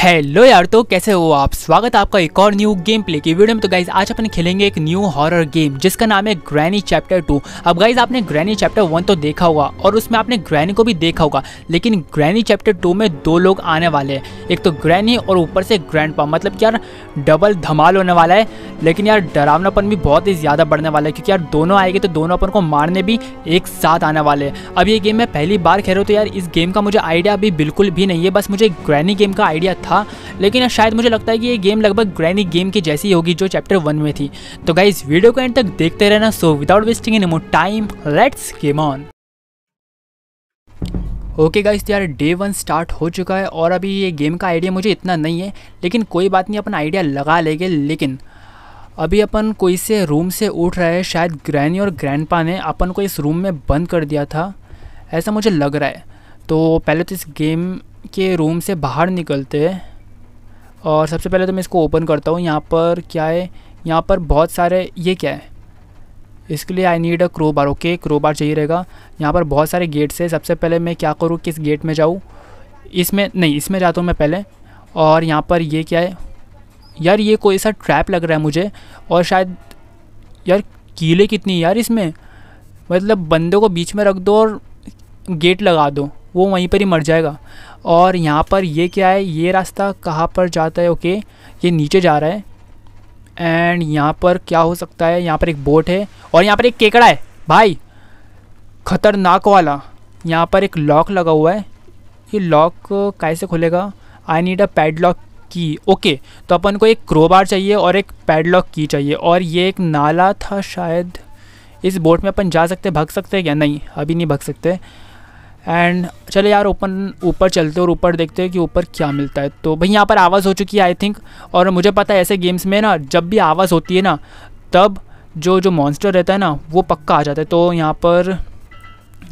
hello यार तो कैसे हो आप स्वागत है आपका एक और न्यू गेम प्ले की वीडियो में तो गाइज आज अपन खेलेंगे एक न्यू हॉरर गेम जिसका नाम है ग्रैनी चैप्टर टू अब गाइज आपने ग्रैनी चैप्टर वन तो देखा होगा और उसमें आपने ग्रैनी को भी देखा होगा लेकिन ग्रैनी चैप्टर टू में दो लोग आने वाले हैं एक तो ग्रैनी और ऊपर से ग्रैंड पा मतलब कि यार डबल धमाल होने वाला है लेकिन यार डरावनापन भी बहुत ही ज़्यादा बढ़ने वाला है क्योंकि यार दोनों आएंगे तो दोनों अपन को मारने भी एक साथ आने वाले हैं अब ये गेम मैं पहली बार खेल रहा हूँ तो यार इस गेम का मुझे आइडिया अभी बिल्कुल भी नहीं है बस मुझे ग्रैनी गेम का आइडिया था था लेकिन शायद मुझे लगता है कि ये गेम लगभग ग्रैनी गेम की जैसी होगी जो चैप्टर वन में थी तो गाइज वीडियो को एंड तक देखते रहना so without wasting any more time let's game on okay guys यार डे वन स्टार्ट हो चुका है और अभी ये गेम का आइडिया मुझे इतना नहीं है लेकिन कोई बात नहीं अपन आइडिया लगा लेंगे लेकिन अभी अपन कोई से रूम से उठ रहे हैं शायद ग्रैनी और ग्रैंडपा ने अपन को इस रूम में बंद कर दिया था ऐसा मुझे लग रहा है तो पहले तो इस गेम के रूम से बाहर निकलते हैं और सबसे पहले तो मैं इसको ओपन करता हूँ यहाँ पर क्या है यहाँ पर बहुत सारे ये क्या है इसके लिए I need a crowbar okay crowbar चाहिए रहेगा यहाँ पर बहुत सारे गेट्स है सबसे पहले मैं क्या करूँ किस गेट में जाऊँ इसमें नहीं इसमें जाता हूँ मैं पहले और यहाँ पर ये क्या है यार ये कोई सा ट्रैप लग रहा है मुझे और शायद यार कीले कितनी यार इसमें मतलब बंदे को बीच में रख दो और गेट लगा दो वो वहीं पर ही मर जाएगा और यहाँ पर ये क्या है ये रास्ता कहाँ पर जाता है ओके ये नीचे जा रहा है एंड यहाँ पर क्या हो सकता है यहाँ पर एक बोट है और यहाँ पर एक केकड़ा है भाई खतरनाक वाला यहाँ पर एक लॉक लगा हुआ है ये लॉक कैसे खुलेगा आई नीड अ पैडलॉक की ओके तो अपन को एक क्रोबार चाहिए और एक पैडलॉक की चाहिए और ये एक नाला था शायद इस बोट में अपन जा सकते भाग सकते हैं क्या नहीं अभी नहीं भाग सकते एंड चले यार ओपन ऊपर चलते और ऊपर देखते हैं कि ऊपर क्या मिलता है तो भाई यहाँ पर आवाज़ हो चुकी है आई थिंक और मुझे पता है ऐसे गेम्स में ना जब भी आवाज़ होती है ना तब जो जो मॉन्स्टर रहता है ना वो पक्का आ जाता है तो यहाँ पर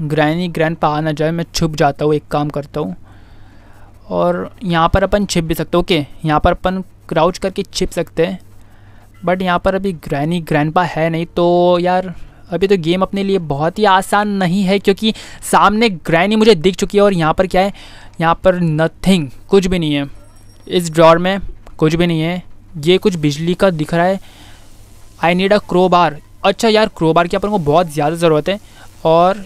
ग्रैनी ग्रैंड पा ना जाए मैं छुप जाता हूँ एक काम करता हूँ और यहाँ पर अपन छिप भी सकते ओके यहाँ पर अपन क्राउच करके छिप सकते हैं बट यहाँ पर अभी ग्रैनी ग्रैंड पा है नहीं तो यार अभी तो गेम अपने लिए बहुत ही आसान नहीं है क्योंकि सामने ग्रैनी मुझे दिख चुकी है और यहाँ पर क्या है यहाँ पर नथिंग कुछ भी नहीं है इस ड्रॉर में कुछ भी नहीं है ये कुछ बिजली का दिख रहा है आई नीड अ क्रो अच्छा यार क्रो की अपन को बहुत ज़्यादा ज़रूरत है और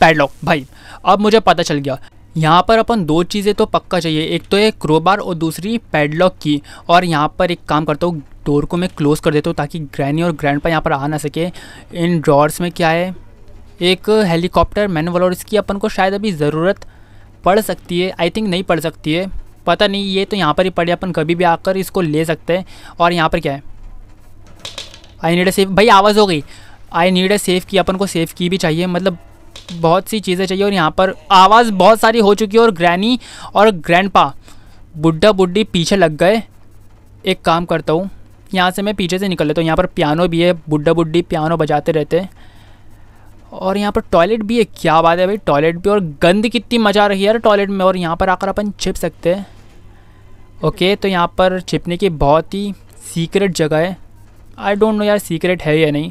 पैडलॉक भाई अब मुझे पता चल गया यहाँ पर अपन दो चीज़ें तो पक्का चाहिए एक तो ये क्रोबार और दूसरी पैडलॉक की और यहाँ पर एक काम करता हूँ डोर को मैं क्लोज़ कर देता हूँ ताकि ग्रैनी और ग्रैंड यहाँ पर आ ना सके इन ड्रॉर्स में क्या है एक हेलीकॉप्टर मैनुअल और इसकी अपन को शायद अभी ज़रूरत पड़ सकती है आई थिंक नहीं पड़ सकती है पता नहीं ये तो यहाँ पर ही पड़े अपन कभी भी आकर इसको ले सकते हैं और यहाँ पर क्या है आई नीड ए सेफ भाई आवाज़ हो गई आई नीड ए सेफ की अपन को सेफ की भी चाहिए मतलब बहुत सी चीज़ें चाहिए और यहाँ पर आवाज़ बहुत सारी हो चुकी है और ग्रैनी और पा बुढ़ा बुढ़ी पीछे लग गए एक काम करता हूँ यहाँ से मैं पीछे से निकल हूँ यहाँ पर पियानो भी है बुढ़ा बुढ़ी पियानो बजाते रहते हैं और यहाँ पर टॉयलेट भी है क्या बात है भाई टॉयलेट भी और गंद कितनी मज़ा रही है यार टॉयलेट में और यहाँ पर आकर अपन छिप सकते हैं ओके तो यहाँ पर छिपने की बहुत ही सीक्रेट जगह है आई डोंट नो यार सीक्रेट है या नहीं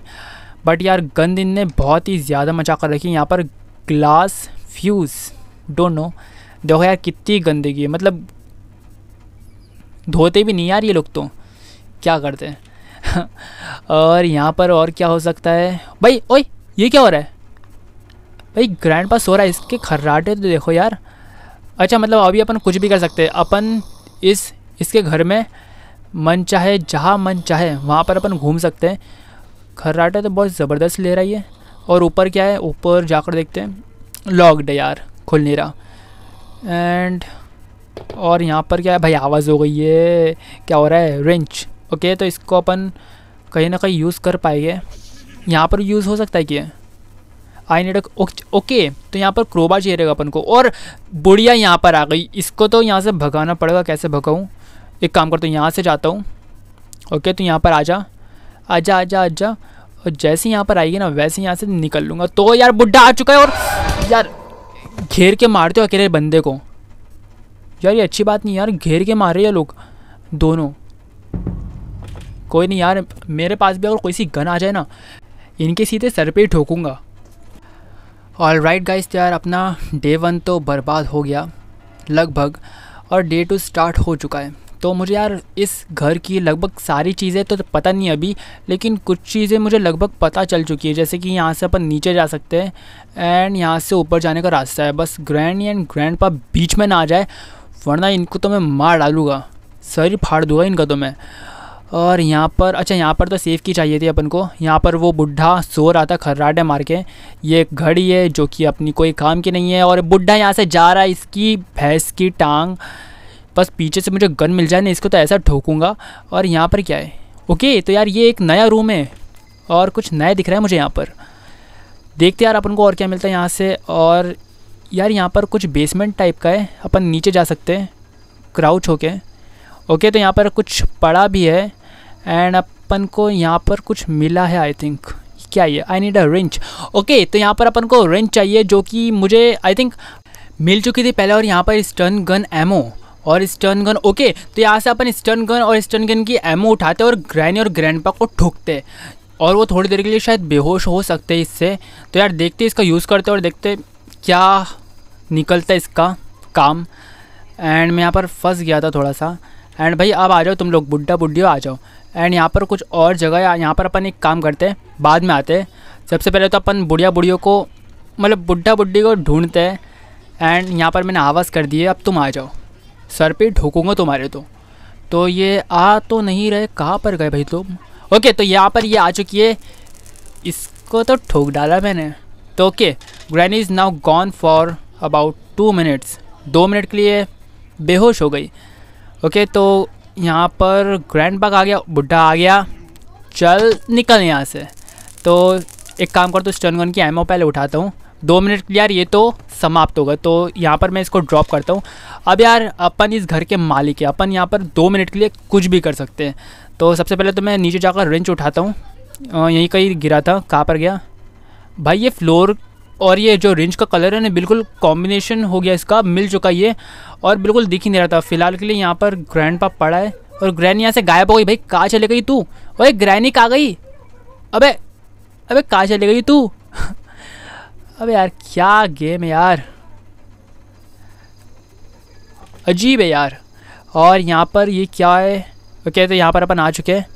बट यार गंद इनने बहुत ही ज़्यादा मचा कर रखी है यहाँ पर ग्लास फ्यूज़ डोंट नो देखो यार कितनी गंदगी है मतलब धोते भी नहीं यार ये लोग तो क्या करते हैं और यहाँ पर और क्या हो सकता है भाई ओए ये क्या हो रहा है भाई ग्रैंड पास हो रहा है इसके खर्राटे तो देखो यार अच्छा मतलब अभी अपन कुछ भी कर सकते हैं अपन इस इसके घर में मन चाहे जहाँ मन चाहे वहाँ पर अपन घूम सकते हैं खर्राटे तो बहुत ज़बरदस्त ले रहा है और ऊपर क्या है ऊपर जाकर देखते हैं लॉकड यार खुल नहीं रहा एंड और यहाँ पर क्या है भाई आवाज़ हो गई है क्या हो रहा है रेंच ओके तो इसको अपन कहीं ना कहीं यूज़ कर पाएंगे यहाँ पर यूज़ हो सकता है कि आई नीड ओके तो यहाँ पर क्रोबा चाहिए रहेगा अपन को और बुढ़िया यहाँ पर आ गई इसको तो यहाँ से भगाना पड़ेगा कैसे भगाऊँ एक काम करता हूँ यहाँ से जाता हूँ ओके तो यहाँ पर आ जा आजा आजा आजा और जैसे यहाँ पर आएगी ना वैसे यहाँ से निकल लूँगा तो यार बुढ़ा आ चुका है और यार घेर के मारते हो अकेले बंदे को यार ये अच्छी बात नहीं यार घेर के मार रहे हैं लोग दोनों कोई नहीं यार मेरे पास भी अगर कोई सी गन आ जाए ना इनके सीधे सर पे ही ठोकूँगा ऑल राइट गाइस यार अपना डे वन तो बर्बाद हो गया लगभग और डे टू स्टार्ट हो चुका है तो मुझे यार इस घर की लगभग सारी चीज़ें तो पता नहीं अभी लेकिन कुछ चीज़ें मुझे लगभग पता चल चुकी है जैसे कि यहाँ से अपन नीचे जा सकते हैं एंड यहाँ से ऊपर जाने का रास्ता है बस ग्रैंड एंड ग्रैंड पा बीच में ना आ जाए वरना इनको तो मैं मार डालूँगा सर फाड़ दूंगा इनका तो मैं और यहाँ पर अच्छा यहाँ पर तो सेफ़ की चाहिए थी अपन को यहाँ पर वो बुढ़ा सो रहा था खर्राटे मार के ये घड़ी है जो कि अपनी कोई काम की नहीं है और बुढ़ा यहाँ से जा रहा है इसकी भैंस की टांग बस पीछे से मुझे गन मिल जाए ना इसको तो ऐसा ठोकूँगा और यहाँ पर क्या है ओके तो यार ये एक नया रूम है और कुछ नया दिख रहा है मुझे यहाँ पर देखते यार अपन को और क्या मिलता है यहाँ से और यार यहाँ पर कुछ बेसमेंट टाइप का है अपन नीचे जा सकते हैं क्राउच होके ओके तो यहाँ पर कुछ पड़ा भी है एंड अपन को यहाँ पर कुछ मिला है आई थिंक क्या ये I need a wrench okay तो यहाँ पर अपन को रेंच चाहिए जो कि मुझे आई थिंक मिल चुकी थी पहले और यहाँ पर स्टर्न गन एमओ और स्टर्न गन ओके तो यहाँ से अपन स्टर्न गन और स्टर्न गन की एमओ उठाते और ग्रैनी और ग्रैंडपा को ठोकते और वो थोड़ी देर के लिए शायद बेहोश हो सकते हैं इससे तो यार देखते इसका यूज़ करते और देखते क्या निकलता है इसका काम एंड मैं यहाँ पर फंस गया था थोड़ा सा एंड भाई अब आ जाओ तुम लोग बुढ़ा बुढ़ियो आ जाओ एंड यहाँ पर कुछ और जगह या यहाँ पर अपन एक काम करते हैं बाद में आते हैं सबसे पहले तो अपन बुढ़िया बुढ़ियों को मतलब बुढ़ा बुढ़ी को ढूंढते हैं एंड यहाँ पर मैंने आवाज़ कर दी है अब तुम आ जाओ सर पे ढोकूँगा तुम्हारे तो तो ये आ तो नहीं रहे कहाँ पर गए भाई तुम ओके तो यहाँ पर ये आ चुकी है इसको तो ठोक डाला मैंने तो okay Granny is now gone for about two minutes दो मिनट के लिए बेहोश हो गई ओके तो यहाँ पर ग्रैंड बाग आ गया बुढ़ा आ गया चल निकल यहाँ से तो एक काम कर तो स्टन गन की एमओ पहले उठाता हूँ दो मिनट यार ये तो समाप्त होगा तो यहाँ पर मैं इसको ड्रॉप करता हूँ अब यार अपन इस घर के मालिक है अपन यहाँ पर दो मिनट के लिए कुछ भी कर सकते हैं तो सबसे पहले तो मैं नीचे जाकर रेंच उठाता हूँ यहीं कहीं गिरा था कहाँ पर गया भाई ये फ्लोर और ये जो रेंज का कलर है ना बिल्कुल कॉम्बिनेशन हो गया इसका मिल चुका ये और बिल्कुल दिख ही नहीं रहा था फिलहाल के लिए यहाँ पर ग्रैंड पाप पड़ा है और ग्रैनी यहाँ से गायब हो गई भाई कहाँ चले गई तू और ग्रैनी कहाँ गई अबे अबे कहाँ चले गई तू अबे यार क्या गेम है यार अजीब है यार और यहाँ पर ये क्या है ओके okay, तो यहाँ पर अपन आ चुके हैं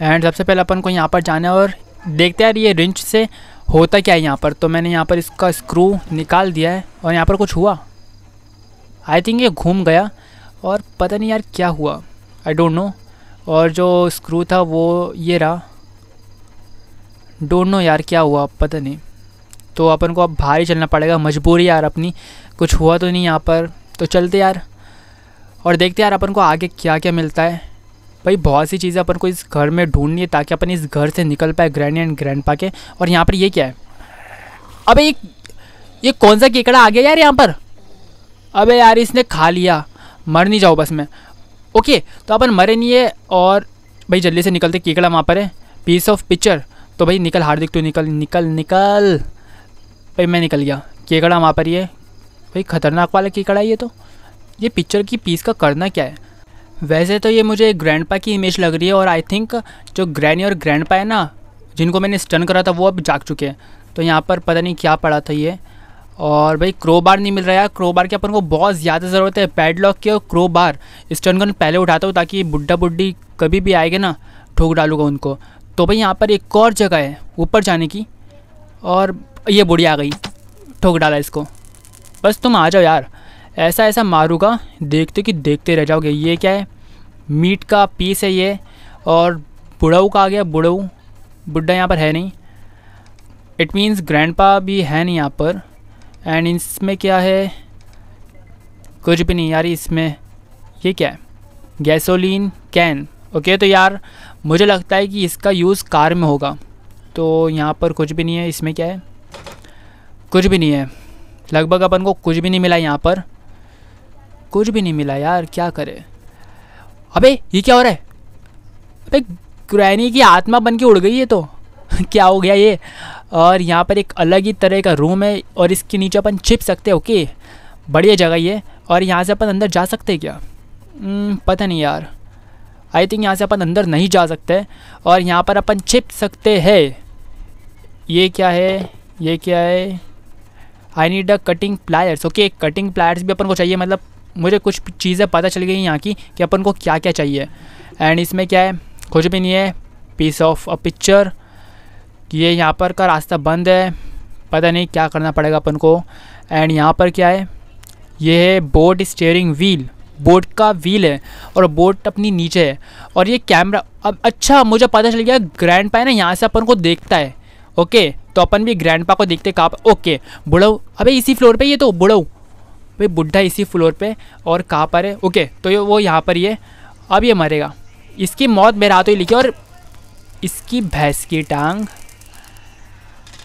एंड सबसे पहले अपन को यहाँ पर जाना है और देखते हैं यार ये रिंच से होता क्या है यहाँ पर तो मैंने यहाँ पर इसका स्क्रू निकाल दिया है और यहाँ पर कुछ हुआ आई थिंक ये घूम गया और पता नहीं यार क्या हुआ आई डोंट नो और जो स्क्रू था वो ये रहा डोंट नो यार क्या हुआ पता नहीं तो अपन को अब भारी चलना पड़ेगा मजबूरी यार अपनी कुछ हुआ तो नहीं यहाँ पर तो चलते यार और देखते यार अपन को आगे क्या क्या मिलता है भाई बहुत सी चीज़ें अपन को इस घर में ढूंढनी है ताकि अपन इस घर से निकल पाए ग्रैंड एंड ग्रैंड पा के और यहाँ पर ये क्या है अब ये ये कौन सा केकड़ा आ गया यार यहाँ पर अबे यार इसने खा लिया मर नहीं जाओ बस मैं ओके तो अपन मरे नहीं है और भाई जल्दी से निकलते केकड़ा वहाँ पर है पीस ऑफ पिक्चर तो भाई निकल हार्दिक तू निकल निकल निकल भाई मैं निकल गया केकड़ा वहाँ पर ये भाई ख़तरनाक वाला केकड़ा ये तो ये पिक्चर की पीस का करना क्या है वैसे तो ये मुझे ग्रैंडपा की इमेज लग रही है और आई थिंक जो ग्रैनी और ग्रैंडपा है ना जिनको मैंने स्टन करा था वो अब जाग चुके हैं तो यहाँ पर पता नहीं क्या पड़ा था ये और भाई क्रोबार नहीं मिल रहा है क्रोबार की अपन को बहुत ज़्यादा ज़रूरत है पैडलॉक की और क्रोबार स्टन गन पहले उठाता हूँ ताकि बुढ़ा बुड्ढी कभी भी आएगा ना ठोक डालूगा उनको तो भाई यहाँ पर एक और जगह है ऊपर जाने की और ये बुढ़ी आ गई ठोक डाला इसको बस तुम आ जाओ यार ऐसा ऐसा मारूगा देखते कि देखते रह जाओगे ये क्या है मीट का पीस है ये और बुढ़ऊ का आ गया बुढ़ऊ बुढ़ा यहाँ पर है नहीं इट मीन्स ग्रैंडपा भी है नहीं यहाँ पर एंड इसमें क्या है कुछ भी नहीं यार इसमें ये क्या है गैसोलीन कैन ओके तो यार मुझे लगता है कि इसका यूज़ कार में होगा तो यहाँ पर कुछ भी नहीं है इसमें क्या है कुछ भी नहीं है लगभग अपन को कुछ भी नहीं मिला यहाँ पर कुछ भी नहीं मिला यार क्या करें अबे ये क्या हो रहा है अबे क्रैनी की आत्मा बन के उड़ गई है तो क्या हो गया ये और यहाँ पर एक अलग ही तरह का रूम है और इसके नीचे अपन छिप सकते हैं ओके बढ़िया जगह ये और यहाँ से अपन अंदर जा सकते हैं क्या हम्म, पता नहीं यार आई थिंक यहाँ से अपन अंदर नहीं जा सकते और यहाँ पर अपन छिप सकते हैं ये क्या है ये क्या है I need a cutting pliers okay cutting pliers भी अपन को चाहिए मतलब मुझे कुछ चीज़ें पता चल गई यहाँ की कि अपन को क्या क्या चाहिए एंड इसमें क्या है कुछ भी नहीं है पीस ऑफ अ पिक्चर ये यहाँ पर का रास्ता बंद है पता नहीं क्या करना पड़ेगा अपन को एंड यहाँ पर क्या है ये है बोट स्टेयरिंग व्हील बोट का व्हील है और बोट अपनी नीचे है और ये कैमरा अब अच्छा मुझे पता चल गया ग्रैंड पा है ना यहाँ से अपन को देखता है ओके तो अपन भी ग्रैंड पा को देखते कहाँ ओके बुढ़ऊ अबे इसी फ्लोर पे ये तो बुढ़ऊ भाई बुढ़ा इसी फ्लोर पे और कहाँ पर है ओके तो ये वो यहाँ पर ही है अब ये मरेगा इसकी मौत मेरे हाथों ही लिखी और इसकी भैंस की टांग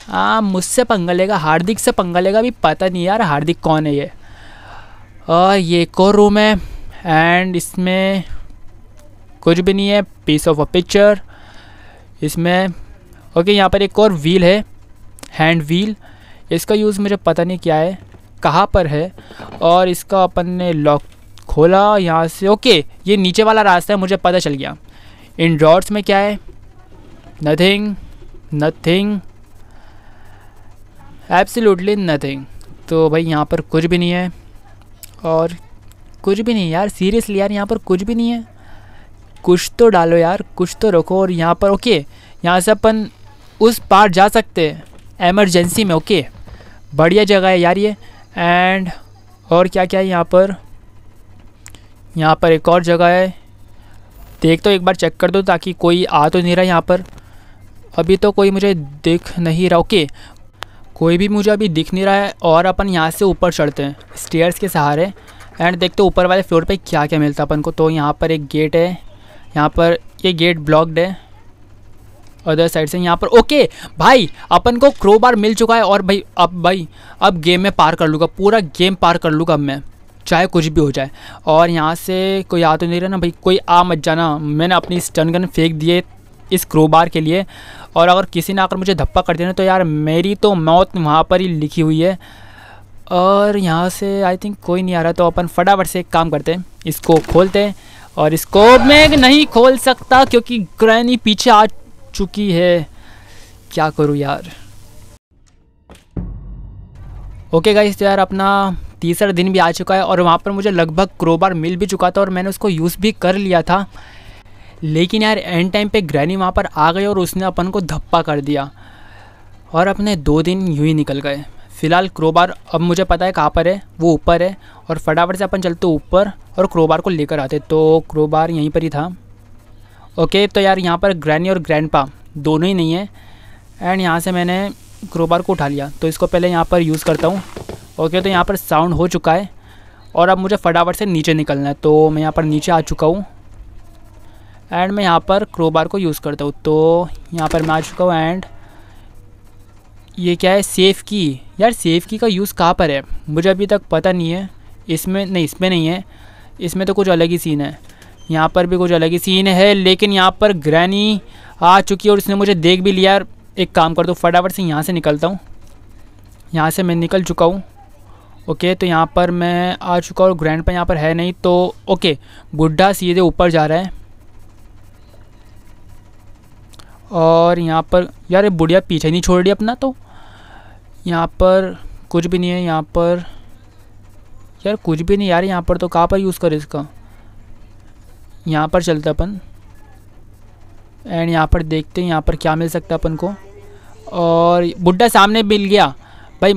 हाँ मुझसे पंगा लेगा हार्दिक से पंगा लेगा अभी पता नहीं यार हार्दिक कौन है ये और ये एक और रूम है एंड इसमें कुछ भी नहीं है पीस ऑफ अ पिक्चर इसमें ओके यहाँ पर एक और व्हील है हैंड व्हील इसका यूज़ मुझे पता नहीं क्या है कहाँ पर है और इसका अपन ने लॉक खोला यहाँ से ओके ये नीचे वाला रास्ता है मुझे पता चल गया इन ड्रॉर्स में क्या है नथिंग नथिंग एब्सोल्युटली नथिंग तो भाई यहाँ पर कुछ भी नहीं है और कुछ भी नहीं यार सीरियसली यार यहाँ पर कुछ भी नहीं है कुछ तो डालो यार कुछ तो रखो और यहाँ पर ओके यहाँ से अपन उस पार जा सकते हैं एमरजेंसी में ओके बढ़िया जगह है यार ये एंड और क्या क्या है यहाँ पर यहाँ पर एक और जगह है देख तो एक बार चेक कर दो ताकि कोई आ तो नहीं रहा यहाँ पर अभी तो कोई मुझे दिख नहीं रहा ओके कोई भी मुझे अभी दिख नहीं रहा है और अपन यहाँ से ऊपर चढ़ते हैं स्टेयर्स के सहारे एंड देखते ऊपर वाले फ्लोर पे क्या क्या मिलता है अपन को तो यहाँ पर एक गेट है यहाँ पर ये गेट ब्लॉक्ड है अदर साइड से यहाँ पर ओके भाई अपन को क्रोबार मिल चुका है और भाई अब भाई अब गेम में पार कर लूँगा पूरा गेम पार कर लूँगा अब मैं चाहे कुछ भी हो जाए और यहाँ से कोई आ तो नहीं रहा ना भाई कोई आ मत जाना मैंने अपनी स्टन गन फेंक दिए इस क्रोबार के लिए और अगर किसी ने आकर मुझे धप्पा कर देना तो यार मेरी तो मौत वहाँ पर ही लिखी हुई है और यहाँ से आई थिंक कोई नहीं आ रहा तो अपन फटाफट से एक काम करते हैं इसको खोलते हैं और इसको मैं नहीं खोल सकता क्योंकि ग्रैनी पीछे आ चुकी है क्या करूँ यार ओके गाइस तो यार अपना तीसरा दिन भी आ चुका है और वहाँ पर मुझे लगभग क्रोबार मिल भी चुका था और मैंने उसको यूज़ भी कर लिया था लेकिन यार एंड टाइम पे ग्रैनी वहाँ पर आ गई और उसने अपन को धप्पा कर दिया और अपने दो दिन यूँ ही निकल गए फ़िलहाल क्रोबार अब मुझे पता है कहाँ पर है वो ऊपर है और फटाफट से अपन चलते ऊपर और क्रोबार को लेकर आते तो क्रोबार यहीं पर ही था ओके तो यार यहाँ पर ग्रैनी और ग्रैंडपा दोनों ही नहीं है एंड यहाँ से मैंने क्रोबार को उठा लिया तो इसको पहले यहाँ पर यूज़ करता हूँ ओके तो यहाँ पर साउंड हो चुका है और अब मुझे फटाफट से नीचे निकलना है तो मैं यहाँ पर नीचे आ चुका हूँ एंड मैं यहाँ पर क्रोबार को यूज़ करता हूँ तो यहाँ पर मैं आ चुका हूँ एंड ये क्या है सेफ़ की यार सेफ़ की का यूज़ कहाँ पर है मुझे अभी तक पता नहीं है इसमें नहीं इसमें नहीं है इसमें तो कुछ अलग ही सीन है यहाँ पर भी कुछ अलग ही सीन है लेकिन यहाँ पर ग्रैनी आ चुकी है और उसने मुझे देख भी लिया एक काम कर दो फटाफट से यहाँ से निकलता हूँ यहाँ से मैं निकल चुका हूँ ओके तो यहाँ पर मैं आ चुका हूँ ग्रैंड पर यहाँ पर है नहीं तो ओके बुढ़ा सीधे ऊपर जा रहा है और यहाँ पर यार ये बुढ़िया पीछे नहीं छोड़ रही अपना तो यहाँ पर कुछ भी नहीं है यहाँ पर यार कुछ भी नहीं यार यहाँ पर तो कहाँ पर यूज़ करें इसका यहाँ पर चलते अपन एंड यहाँ पर देखते हैं यहाँ पर क्या मिल सकता है अपन को और बुढ़ा सामने मिल गया भाई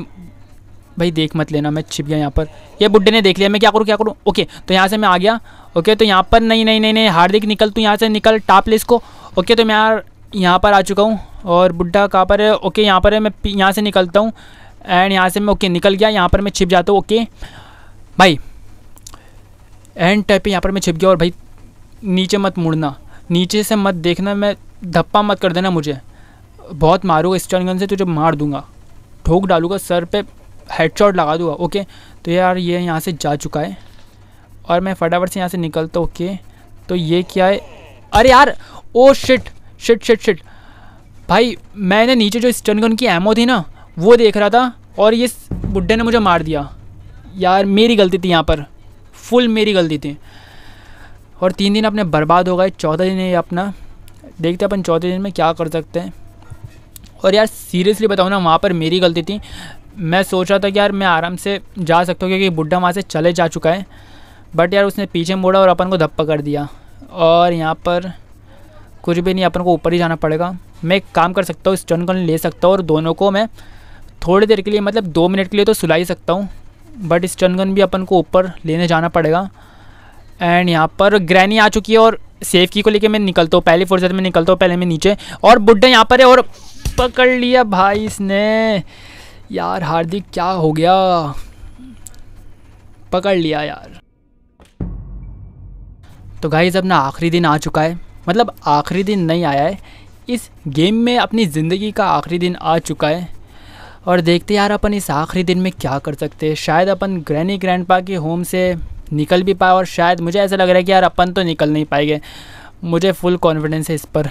भाई देख मत लेना मैं छिप गया यहाँ पर ये बुढ़े ने देख लिया मैं क्या करूँ क्या करूँ ओके तो यहाँ से मैं आ गया ओके तो यहाँ पर नहीं नहीं नहीं नहीं हार्दिक निकल तू यहाँ से निकल टाप ले इसको ओके तो मैं यार यहाँ पर आ चुका हूँ और बुढ़ा कहाँ पर है ओके यहाँ पर है मैं यहाँ से निकलता हूँ एंड यहाँ से मैं ओके निकल गया यहाँ पर मैं छिप जाता हूँ ओके भाई एंड टाइप यहाँ पर मैं छिप गया और भाई नीचे मत मुड़ना नीचे से मत देखना मैं धप्पा मत कर देना मुझे बहुत मारूंगा स्टन गन से तुझे तो मार दूंगा ठोक डालूंगा सर पे हेडशॉट लगा दूंगा ओके तो यार ये यहाँ से जा चुका है और मैं फटाफट से यहाँ से निकलता ओके तो ये क्या है अरे यार oh shit shit shit shit भाई मैंने नीचे जो स्टन गन की एमओ थी ना वो देख रहा था और ये बुढ़े ने मुझे मार दिया यार मेरी गलती थी यहाँ पर फुल मेरी गलती थी और तीन दिन अपने बर्बाद हो गए चौथा दिन ये अपना देखते अपन चौथे दिन में क्या कर सकते हैं और यार सीरियसली बताऊँ ना वहाँ पर मेरी गलती थी मैं सोच रहा था कि यार मैं आराम से जा सकता हूँ क्योंकि बुढ़ा वहाँ से चले जा चुका है बट यार उसने पीछे मोड़ा और अपन को धप्पा कर दिया और यहाँ पर कुछ भी नहीं अपन को ऊपर ही जाना पड़ेगा मैं एक काम कर सकता हूँ स्टन गन ले सकता हूँ और दोनों को मैं थोड़ी देर के लिए मतलब दो मिनट के लिए तो सुला ही सकता हूँ बट स्टन गन भी अपन को ऊपर लेने जाना पड़ेगा एंड यहाँ पर ग्रैनी आ चुकी है और सेफ की को लेके मैं निकलता हूँ पहले फुर्सत में निकलता हूँ पहले मैं नीचे और बुड्ढे यहाँ पर है और पकड़ लिया भाई इसने यार हार्दिक क्या हो गया पकड़ लिया यार तो गाइज अपना आखिरी दिन आ चुका है मतलब आखिरी दिन नहीं आया है इस गेम में अपनी ज़िंदगी का आखिरी दिन आ चुका है और देखते यार अपन इस आखिरी दिन में क्या कर सकते हैं शायद अपन ग्रैनी ग्रैंडपा के होम से निकल भी पाए और शायद मुझे ऐसा लग रहा है कि यार अपन तो निकल नहीं पाएंगे मुझे फुल कॉन्फिडेंस है इस पर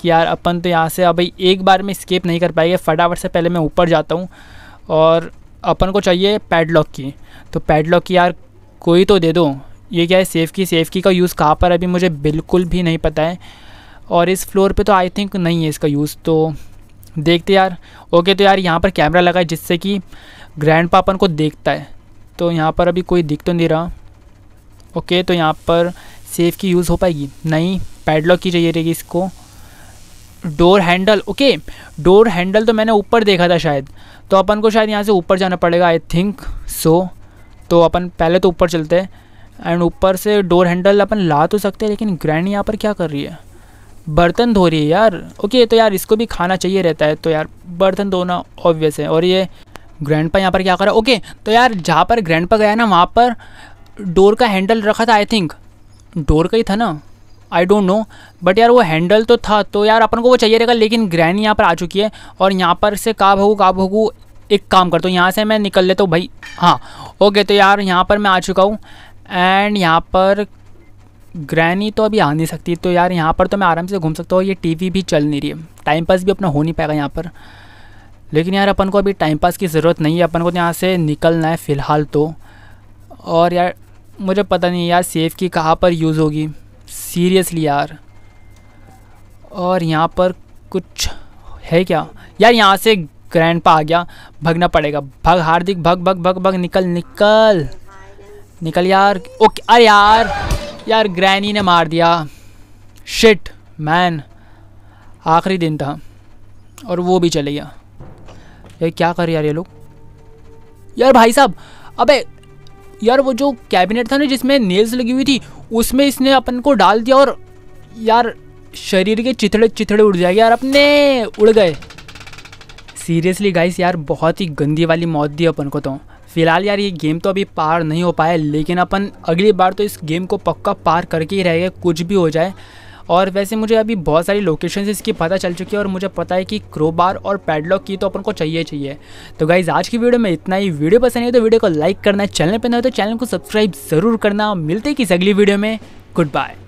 कि यार अपन तो यहाँ से अभी एक बार में स्केप नहीं कर पाएंगे फटाफट से पहले मैं ऊपर जाता हूँ और अपन को चाहिए पैडलॉक की तो पैडलॉक की यार कोई तो दे दो ये क्या है सेफ़ की सेफ़ की का यूज़ कहाँ पर अभी मुझे बिल्कुल भी नहीं पता है और इस फ्लोर पे तो आई थिंक नहीं है इसका यूज़ तो देखते यार ओके तो यार यहाँ पर कैमरा लगा है जिससे कि ग्रैंड पापन को देखता है तो यहाँ पर अभी कोई दिख तो नहीं रहा ओके तो यहाँ पर सेफ की यूज़ हो पाएगी नहीं पैडलॉक की चाहिए रहेगी इसको door handle okay door handle तो मैंने ऊपर देखा था शायद तो अपन को शायद यहाँ से ऊपर जाना पड़ेगा आई थिंक सो तो अपन पहले तो ऊपर चलते हैं एंड ऊपर से डोर हैंडल अपन ला तो सकते हैं लेकिन ग्रैंड यहाँ पर क्या कर रही है बर्तन धो रही है यार ओके तो यार इसको भी खाना चाहिए रहता है तो यार बर्तन धोना ऑब्वियस है और ये ग्रैंड पा यहाँ पर क्या करा ओके तो यार जहाँ पर ग्रैंड पा गया ना वहाँ पर डोर का हैंडल रखा था आई थिंक डोर का ही था ना आई डोंट नो बट यार वो हैंडल तो था तो यार अपन को वो चाहिए रहेगा लेकिन ग्रैनी यहाँ पर आ चुकी है और यहाँ पर से का भोगू का भोगू एक काम करता हूँ यहाँ से मैं निकल लेता हूँ भाई हाँ ओके तो यार यहाँ पर मैं आ चुका हूँ एंड यहाँ पर ग्रैनी तो अभी आ नहीं सकती तो यार यहाँ पर तो मैं आराम से घूम सकता हूँ ये टीवी भी चल नहीं रही है टाइम पास भी अपना हो नहीं पाएगा यहाँ पर लेकिन यार अपन को अभी टाइम पास की ज़रूरत नहीं है अपन को तो यहाँ से निकलना है फ़िलहाल तो और यार मुझे पता नहीं यार सेफ़ की कहाँ पर यूज़ होगी सीरियसली यार और यहाँ पर कुछ है क्या यार यहाँ से ग्रैंड पा आ गया भगना पड़ेगा भग हार्दिक भग भग भग भग निकल निकल निकल यार ओके अरे यार यार ग्रैनी ने मार दिया शिट मैन आखिरी दिन था और वो भी चले गया ये क्या कर यार ये लोग यार भाई साहब अबे यार वो जो कैबिनेट था ना जिसमें नेल्स लगी हुई थी उसमें इसने अपन को डाल दिया और यार शरीर के चिथड़े चिथड़े उड़ जाएंगे यार अपने उड़ गए सीरियसली गाइस यार बहुत ही गंदी वाली मौत दी अपन को तो फिलहाल यार ये गेम तो अभी पार नहीं हो पाया लेकिन अपन अगली बार तो इस गेम को पक्का पार करके ही रहेगा कुछ भी हो जाए और वैसे मुझे अभी बहुत सारी लोकेशन इसकी पता चल चुकी है और मुझे पता है कि क्रोबार और पैडलॉक की तो अपन को चाहिए चाहिए तो गाइज आज की वीडियो में इतना ही वीडियो पसंद है तो वीडियो को लाइक करना चैनल पर ना हो तो चैनल को सब्सक्राइब ज़रूर करना मिलते किस अगली वीडियो में गुड बाय